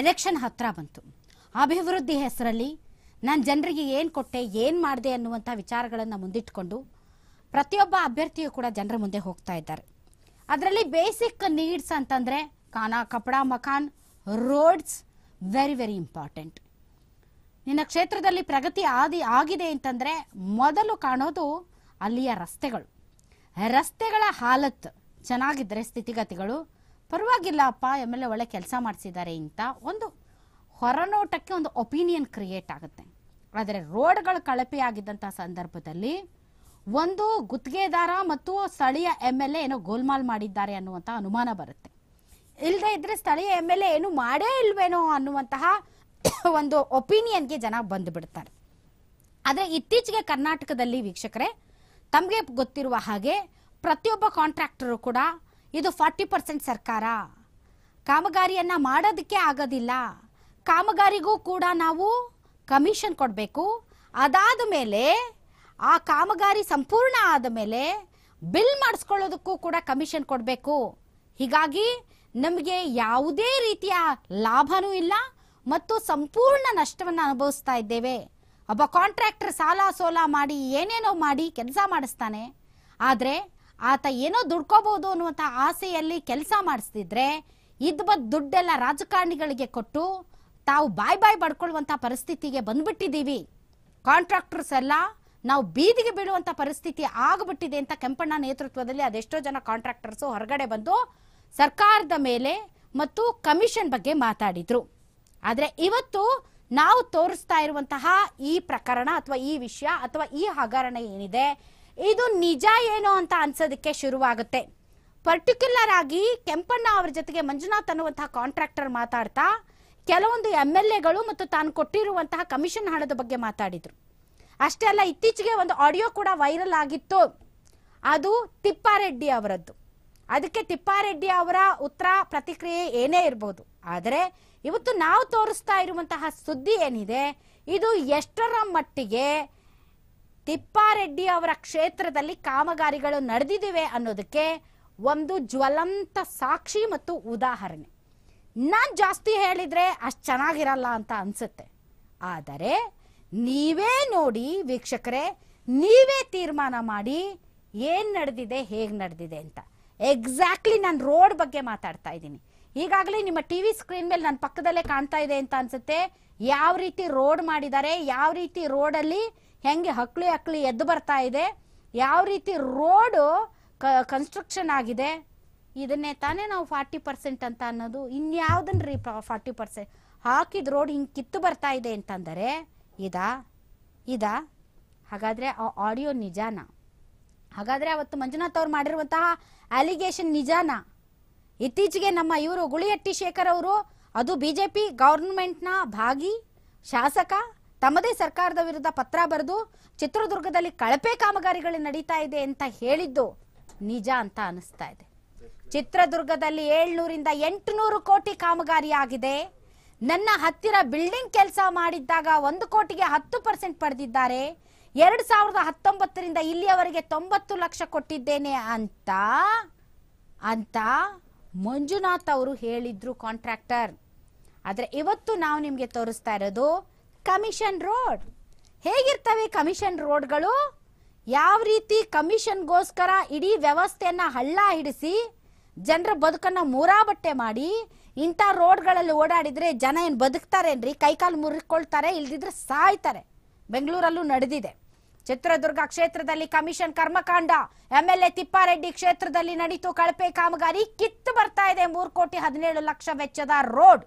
election ಹತ್ತಿರ ಬಂತು ಅಭಿವೃದ್ಧಿ ಹೆಸರಲ್ಲಿ ನಾನು ಜನರಿಗೆ ಏನು ಕೊಟ್ಟೆ ಏನು ಮಾಡಿದೆ ಅನ್ನುವಂಥ ವಿಚಾರಗಳನ್ನು ಮುಂದಿಟ್ಟುಕೊಂಡು ಪ್ರತಿಯೊಬ್ಬ ಅಭ್ಯರ್ಥಿಯು ಕೂಡ ಜನರ ಮುಂದೆ ಹೋಗ್ತಾ ಇದ್ದಾರೆ ಅದರಲ್ಲಿ ಬೇಸಿಕ್ ನೀಡ್ಸ್ ಅಂತಂದರೆ ಖಾನಾ ಕಪಡಾ ಮಕಾನ್ ರೋಡ್ಸ್ ವೆರಿ ವೆರಿ ಇಂಪಾರ್ಟೆಂಟ್ ನಿನ್ನ ಕ್ಷೇತ್ರದಲ್ಲಿ ಪ್ರಗತಿ ಆದಿ ಆಗಿದೆ ಅಂತಂದರೆ ಮೊದಲು ಕಾಣೋದು ಅಲ್ಲಿಯ ರಸ್ತೆಗಳು ರಸ್ತೆಗಳ ಹಾಲತ್ ಚೆನ್ನಾಗಿದ್ದರೆ ಸ್ಥಿತಿಗತಿಗಳು ಪರವಾಗಿಲ್ಲ ಅಪ್ಪ ಎಮ್ ಎಲ್ ಎ ಒಳ್ಳೆ ಕೆಲಸ ಮಾಡಿಸಿದ್ದಾರೆ ಅಂತ ಒಂದು ಹೊರನೋಟಕ್ಕೆ ಒಂದು ಒಪಿನಿಯನ್ ಕ್ರಿಯೇಟ್ ಆಗುತ್ತೆ ಆದರೆ ರೋಡ್ಗಳು ಕಳಪೆಯಾಗಿದ್ದಂಥ ಸಂದರ್ಭದಲ್ಲಿ ಒಂದು ಗುತ್ತಿಗೆದಾರ ಮತ್ತು ಸ್ಥಳೀಯ ಎಮ್ ಎಲ್ ಎ ಏನೋ ಗೋಲ್ಮಾಲ್ ಮಾಡಿದ್ದಾರೆ ಅನ್ನುವಂಥ ಅನುಮಾನ ಬರುತ್ತೆ ಇಲ್ಲದೆ ಇದ್ದರೆ ಸ್ಥಳೀಯ ಎಮ್ ಎಲ್ ಎ ಏನು ಮಾಡೇ ಇಲ್ವೇನೋ ಅನ್ನುವಂತಹ ಒಂದು ಒಪಿನಿಯನ್ಗೆ ಜನ ಬಂದುಬಿಡ್ತಾರೆ ಆದರೆ ಇತ್ತೀಚೆಗೆ ಕರ್ನಾಟಕದಲ್ಲಿ ವೀಕ್ಷಕರೇ ತಮಗೆ ಗೊತ್ತಿರುವ ಹಾಗೆ ಪ್ರತಿಯೊಬ್ಬ ಕಾಂಟ್ರಾಕ್ಟರು ಕೂಡ ಇದು ಫಾರ್ಟಿ ಪರ್ಸೆಂಟ್ ಸರ್ಕಾರ ಕಾಮಗಾರಿಯನ್ನು ಮಾಡೋದಕ್ಕೆ ಆಗೋದಿಲ್ಲ ಕಾಮಗಾರಿಗೂ ಕೂಡ ನಾವು ಕಮಿಷನ್ ಕೊಡಬೇಕು ಅದಾದ ಮೇಲೆ ಆ ಕಾಮಗಾರಿ ಸಂಪೂರ್ಣ ಆದ ಮೇಲೆ ಬಿಲ್ ಮಾಡಿಸ್ಕೊಳ್ಳೋದಕ್ಕೂ ಕೂಡ ಕಮಿಷನ್ ಕೊಡಬೇಕು ಹೀಗಾಗಿ ನಮಗೆ ಯಾವುದೇ ರೀತಿಯ ಲಾಭನೂ ಇಲ್ಲ ಮತ್ತು ಸಂಪೂರ್ಣ ನಷ್ಟವನ್ನು ಅನುಭವಿಸ್ತಾ ಇದ್ದೇವೆ ಒಬ್ಬ ಕಾಂಟ್ರಾಕ್ಟರ್ ಸಾಲ ಸೋಲ ಮಾಡಿ ಏನೇನೋ ಮಾಡಿ ಕೆಲಸ ಮಾಡಿಸ್ತಾನೆ ಆದರೆ ಆತ ಏನೋ ದುಡ್ಕೋಬಹುದು ಅನ್ನುವಂಥ ಆಸೆಯಲ್ಲಿ ಕೆಲಸ ಮಾಡಿಸ್ತಿದ್ರೆ ಇದ್ ಬದ್ ದುಡ್ಡೆಲ್ಲ ರಾಜಕಾರಣಿಗಳಿಗೆ ಕೊಟ್ಟು ತಾವು ಬಾಯ್ ಬಾಯ್ ಬಡ್ಕೊಳ್ಳುವಂಥ ಪರಿಸ್ಥಿತಿಗೆ ಬಂದ್ಬಿಟ್ಟಿದ್ದೀವಿ ಕಾಂಟ್ರಾಕ್ಟರ್ಸ್ ಎಲ್ಲ ನಾವು ಬೀದಿಗೆ ಬೀಳುವಂಥ ಪರಿಸ್ಥಿತಿ ಆಗ್ಬಿಟ್ಟಿದೆ ಅಂತ ಕೆಂಪಣ್ಣ ನೇತೃತ್ವದಲ್ಲಿ ಅದೆಷ್ಟೋ ಜನ ಕಾಂಟ್ರಾಕ್ಟರ್ಸ್ ಹೊರಗಡೆ ಬಂದು ಸರ್ಕಾರದ ಮೇಲೆ ಮತ್ತು ಕಮಿಷನ್ ಬಗ್ಗೆ ಮಾತಾಡಿದ್ರು ಆದರೆ ಇವತ್ತು ನಾವು ತೋರಿಸ್ತಾ ಇರುವಂತಹ ಈ ಪ್ರಕರಣ ಅಥವಾ ಈ ವಿಷಯ ಅಥವಾ ಈ ಹಗರಣ ಏನಿದೆ ಇದು ನಿಜ ಏನು ಅಂತ ಅನ್ಸೋದಕ್ಕೆ ಶುರುವಾಗುತ್ತೆ ಪರ್ಟಿಕ್ಯುಲರ್ ಆಗಿ ಕೆಂಪಣ್ಣ ಅವರ ಜೊತೆಗೆ ಮಂಜುನಾಥ್ ಅನ್ನುವಂತಹ ಕಾಂಟ್ರಾಕ್ಟರ್ ಮಾತಾಡ್ತಾ ಕೆಲವೊಂದು ಎಮ್ ಎಲ್ ಎಗಳು ಮತ್ತು ತಾನು ಕೊಟ್ಟಿರುವಂತಹ ಕಮಿಷನ್ ಹಣದ ಬಗ್ಗೆ ಮಾತಾಡಿದ್ರು ಅಷ್ಟೇ ಅಲ್ಲ ಇತ್ತೀಚೆಗೆ ಒಂದು ಆಡಿಯೋ ಕೂಡ ವೈರಲ್ ಆಗಿತ್ತು ಅದು ತಿಪ್ಪಾರೆಡ್ಡಿ ಅವರದ್ದು ಅದಕ್ಕೆ ತಿಪ್ಪಾರೆಡ್ಡಿ ಅವರ ಉತ್ತರ ಪ್ರತಿಕ್ರಿಯೆ ಏನೇ ಇರಬಹುದು ಆದರೆ ಇವತ್ತು ನಾವು ತೋರಿಸ್ತಾ ಇರುವಂತಹ ಸುದ್ದಿ ಏನಿದೆ ಇದು ಎಷ್ಟರ ಮಟ್ಟಿಗೆ ತಿಪ್ಪಾರೆಡ್ಡಿ ಅವರ ಕ್ಷೇತ್ರದಲ್ಲಿ ಕಾಮಗಾರಿಗಳು ನಡೆದಿದ್ದಿವೆ ಅನ್ನೋದಕ್ಕೆ ಒಂದು ಜ್ವಲಂತ ಸಾಕ್ಷಿ ಮತ್ತು ಉದಾಹರಣೆ ನಾನು ಜಾಸ್ತಿ ಹೇಳಿದರೆ ಅಷ್ಟು ಚೆನ್ನಾಗಿರಲ್ಲ ಅಂತ ಅನಿಸುತ್ತೆ ಆದರೆ ನೀವೇ ನೋಡಿ ವೀಕ್ಷಕರೇ ನೀವೇ ತೀರ್ಮಾನ ಮಾಡಿ ಏನು ನಡೆದಿದೆ ಹೇಗೆ ನಡೆದಿದೆ ಅಂತ ಎಕ್ಸಾಕ್ಟ್ಲಿ ನಾನು ರೋಡ್ ಬಗ್ಗೆ ಮಾತಾಡ್ತಾ ಇದ್ದೀನಿ ಈಗಾಗಲೇ ನಿಮ್ಮ ಟಿ ವಿ ಸ್ಕ್ರೀನ್ ಮೇಲೆ ನನ್ನ ಪಕ್ಕದಲ್ಲೇ ಕಾಣ್ತಾ ಇದೆ ಅಂತ ಅನಿಸುತ್ತೆ ಯಾವ ರೀತಿ ರೋಡ್ ಮಾಡಿದ್ದಾರೆ ಯಾವ ರೀತಿ ರೋಡಲ್ಲಿ ಹೆಂಗೆ ಹಕ್ಳಿ ಹಕ್ಳಿ ಎದ್ದು ಬರ್ತಾ ಇದೆ ಯಾವ ರೀತಿ ರೋಡು ಕನ್ಸ್ಟ್ರಕ್ಷನ್ ಆಗಿದೆ ಇದನ್ನೇ ತಾನೇ ನಾವು ಫಾರ್ಟಿ ಪರ್ಸೆಂಟ್ ಅಂತ ಅನ್ನೋದು ಇನ್ಯಾವುದನ್ನ ರೀ ಫಾರ್ಟಿ ಪರ್ಸೆಂಟ್ ಹಾಕಿದ ರೋಡ್ ಹಿಂಗೆ ಕಿತ್ತು ಬರ್ತಾ ಇದೆ ಅಂತಂದರೆ ಇದಾ ಇದಾ ಹಾಗಾದರೆ ಆ ಆಡಿಯೋ ನಿಜಾನ ಹಾಗಾದರೆ ಅವತ್ತು ಮಂಜುನಾಥ್ ಅವ್ರು ಮಾಡಿರುವಂತಹ ಅಲಿಗೇಷನ್ ನಿಜಾನ ಇತ್ತೀಚೆಗೆ ನಮ್ಮ ಇವರು ಗುಳಿಯಟ್ಟಿ ಶೇಖರ್ ಅವರು ಅದು ಬಿ ಜೆ ಪಿ ಗೌರ್ಮೆಂಟ್ನ ಭಾಗಿ ಶಾಸಕ ತಮ್ಮದೇ ಸರ್ಕಾರದ ವಿರುದ್ಧ ಪತ್ರ ಬರೆದು ಚಿತ್ರದುರ್ಗದಲ್ಲಿ ಕಳಪೆ ಕಾಮಗಾರಿಗಳು ನಡೀತಾ ಇದೆ ಅಂತ ಹೇಳಿದ್ದು ನಿಜ ಅಂತ ಅನಿಸ್ತಾ ಇದೆ ಚಿತ್ರದುರ್ಗದಲ್ಲಿ ಏಳ್ನೂರಿಂದ ಎಂಟುನೂರು ಕೋಟಿ ಕಾಮಗಾರಿ ಆಗಿದೆ ನನ್ನ ಹತ್ತಿರ ಬಿಲ್ಡಿಂಗ್ ಕೆಲಸ ಮಾಡಿದ್ದಾಗ ಒಂದು ಕೋಟಿಗೆ ಹತ್ತು ಪರ್ಸೆಂಟ್ ಪಡೆದಿದ್ದಾರೆ ಎರಡು ಸಾವಿರದ ಹತ್ತೊಂಬತ್ತರಿಂದ ಇಲ್ಲಿಯವರೆಗೆ ತೊಂಬತ್ತು ಲಕ್ಷ ಕೊಟ್ಟಿದ್ದೇನೆ ಅಂತ ಅಂತ ಮಂಜುನಾಥ್ ಅವರು ಹೇಳಿದ್ರು ಕಾಂಟ್ರಾಕ್ಟರ್ ಆದರೆ ಇವತ್ತು ನಾವು ನಿಮಗೆ ತೋರಿಸ್ತಾ ಇರೋದು ಕಮಿಷನ್ ರೋಡ್ ಹೇಗಿರ್ತವೆ ಕಮಿಷನ್ ರೋಡ್ಗಳು ಯಾವ ರೀತಿ ಕಮಿಷನ್ಗೋಸ್ಕರ ಇಡೀ ವ್ಯವಸ್ಥೆಯನ್ನು ಹಳ್ಳ ಹಿಡಿಸಿ ಜನರ ಬದುಕನ್ನು ಮೂರಾ ಬಟ್ಟೆ ಮಾಡಿ ಇಂಥ ರೋಡ್ಗಳಲ್ಲಿ ಓಡಾಡಿದರೆ ಜನ ಏನು ಬದುಕ್ತಾರೇನ್ರಿ ಕೈಕಾಲು ಮುರಿಕೊಳ್ತಾರೆ ಇಲ್ದಿದ್ರೆ ಸಾಯ್ತಾರೆ ಬೆಂಗಳೂರಲ್ಲೂ ನಡೆದಿದೆ ಚಿತ್ರದುರ್ಗ ಕ್ಷೇತ್ರದಲ್ಲಿ ಕಮಿಷನ್ ಕರ್ಮಕಾಂಡ ಎಂ ಎಲ್ ಎ ತಿಪ್ಪಾರೆಡ್ಡಿ ಕ್ಷೇತ್ರದಲ್ಲಿ ನಡೀತು ಕಳಪೆ ಕಾಮಗಾರಿ ಕಿತ್ತು ಬರ್ತಾ ಇದೆ ಮೂರು ಕೋಟಿ ಹದಿನೇಳು ಲಕ್ಷ ವೆಚ್ಚದ ರೋಡ್